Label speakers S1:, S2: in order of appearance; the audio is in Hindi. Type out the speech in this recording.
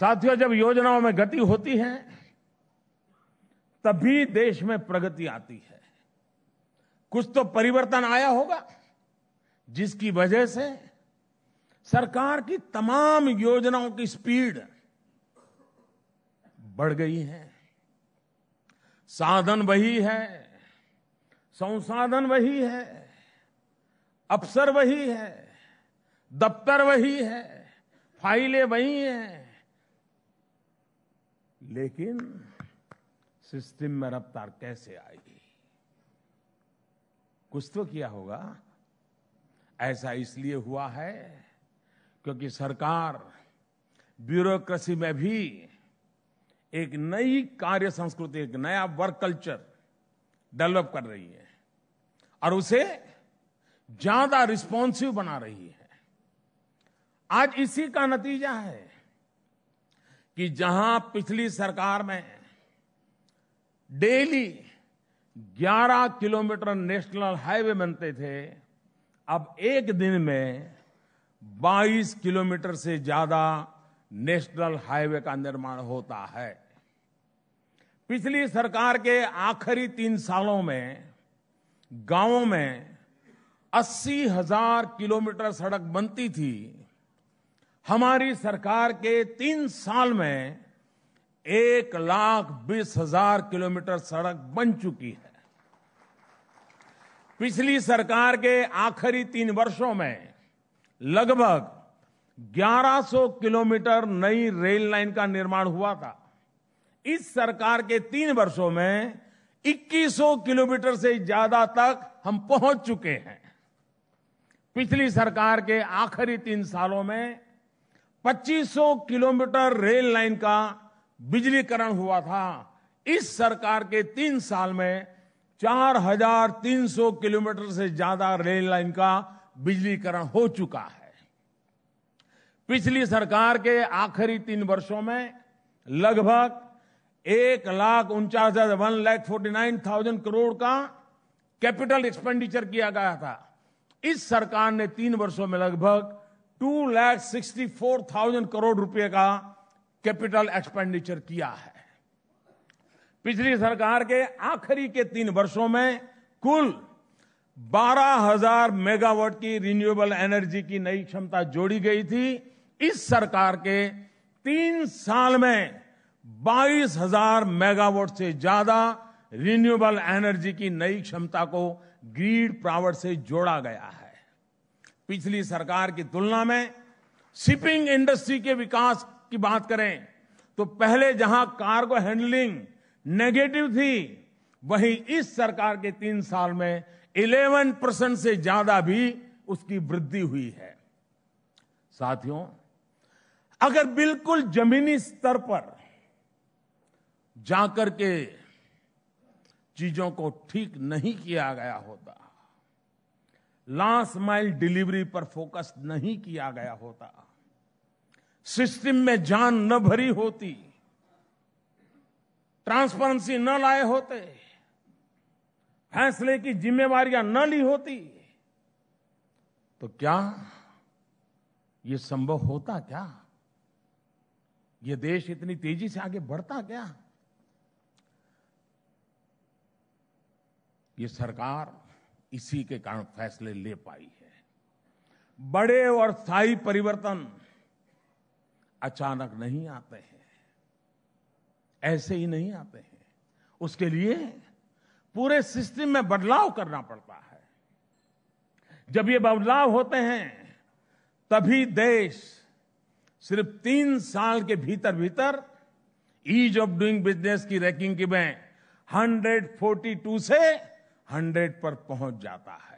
S1: साथियों जब योजनाओं में गति होती है तभी देश में प्रगति आती है कुछ तो परिवर्तन आया होगा जिसकी वजह से सरकार की तमाम योजनाओं की स्पीड बढ़ गई है साधन वही है संसाधन वही है अफसर वही है दफ्तर वही है फाइलें वही हैं लेकिन सिस्टम में रफ्तार कैसे आएगी कुछ तो किया होगा ऐसा इसलिए हुआ है क्योंकि सरकार ब्यूरोक्रेसी में भी एक नई कार्य संस्कृति एक नया वर्क कल्चर डेवलप कर रही है और उसे ज्यादा रिस्पॉन्सिव बना रही है आज इसी का नतीजा है कि जहां पिछली सरकार में डेली 11 किलोमीटर नेशनल हाईवे बनते थे अब एक दिन में 22 किलोमीटर से ज्यादा नेशनल हाईवे का निर्माण होता है पिछली सरकार के आखिरी तीन सालों में गांवों में अस्सी हजार किलोमीटर सड़क बनती थी हमारी सरकार के तीन साल में एक लाख बीस हजार किलोमीटर सड़क बन चुकी है पिछली सरकार के आखिरी तीन वर्षों में लगभग 1100 किलोमीटर नई रेल लाइन का निर्माण हुआ था इस सरकार के तीन वर्षों में 2100 किलोमीटर से ज्यादा तक हम पहुंच चुके हैं पिछली सरकार के आखिरी तीन सालों में 2500 किलोमीटर रेल लाइन का बिजलीकरण हुआ था इस सरकार के तीन साल में 4,300 किलोमीटर से ज्यादा रेल लाइन का बिजलीकरण हो चुका है पिछली सरकार के आखिरी तीन वर्षों में लगभग एक लाख उनचास हजार one lakh forty nine thousand crore का कैपिटल एक्सपेंडिचर किया गया था इस सरकार ने तीन वर्षों में लगभग two lakh sixty four thousand crore रुपए का कैपिटल एक्सपेंडिचर किया है पिछली सरकार के आखिरी के तीन वर्षों में कुल 12,000 मेगावाट की रिन्यूएबल एनर्जी की नई क्षमता जोड़ी गई थी इस सरकार के तीन साल में 22,000 मेगावाट से ज्यादा रिन्यूएबल एनर्जी की नई क्षमता को ग्रीड पावर से जोड़ा गया है पिछली सरकार की तुलना में शिपिंग इंडस्ट्री के विकास की बात करें तो पहले जहां कार्गो हैंडलिंग नेगेटिव थी वहीं इस सरकार के तीन साल में 11 परसेंट से ज्यादा भी उसकी वृद्धि हुई है साथियों अगर बिल्कुल जमीनी स्तर पर जाकर के चीजों को ठीक नहीं किया गया होता लास्ट माइल डिलीवरी पर फोकस नहीं किया गया होता सिस्टम में जान न भरी होती ट्रांसपेरेंसी न लाए होते फैसले की जिम्मेवारियां न ली होती तो क्या ये संभव होता क्या ये देश इतनी तेजी से आगे बढ़ता क्या ये सरकार इसी के कारण फैसले ले पाई है बड़े और स्थायी परिवर्तन अचानक नहीं आते हैं ऐसे ही नहीं आते हैं उसके लिए पूरे सिस्टम में बदलाव करना पड़ता है जब ये बदलाव होते हैं तभी देश सिर्फ तीन साल के भीतर भीतर ईज ऑफ डूइंग बिजनेस की रैंकिंग की में 142 से हंड्रेड पर पहुंच जाता है